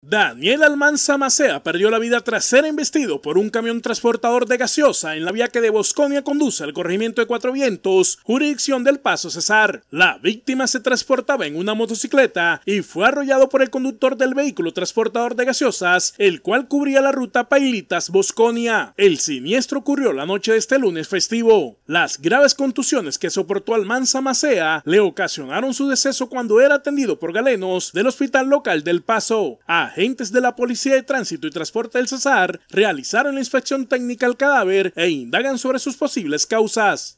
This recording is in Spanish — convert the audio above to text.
Daniel Almanza Macea perdió la vida tras ser embestido por un camión transportador de gaseosa en la vía que de Bosconia conduce al corregimiento de Cuatro Vientos, jurisdicción del Paso Cesar. La víctima se transportaba en una motocicleta y fue arrollado por el conductor del vehículo transportador de gaseosas, el cual cubría la ruta Pailitas-Bosconia. El siniestro ocurrió la noche de este lunes festivo. Las graves contusiones que soportó Almanza Macea le ocasionaron su deceso cuando era atendido por galenos del hospital local del Paso. A agentes de la Policía de Tránsito y Transporte del Cesar realizaron la inspección técnica al cadáver e indagan sobre sus posibles causas.